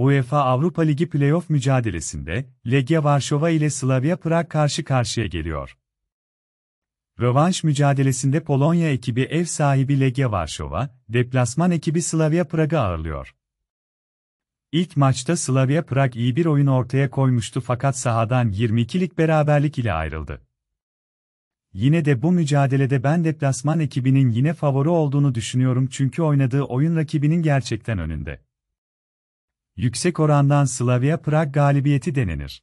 UEFA Avrupa Ligi playoff mücadelesinde Legia Varşova ile Slavia Prag karşı karşıya geliyor. Rövanş mücadelesinde Polonya ekibi ev sahibi Legia Varşova, deplasman ekibi Slavia Prag'ı ağırlıyor. İlk maçta Slavia Prag iyi bir oyun ortaya koymuştu fakat sahadan 22'lik beraberlik ile ayrıldı. Yine de bu mücadelede ben deplasman ekibinin yine favori olduğunu düşünüyorum çünkü oynadığı oyun rakibinin gerçekten önünde yüksek orandan Slavia Prag galibiyeti denenir.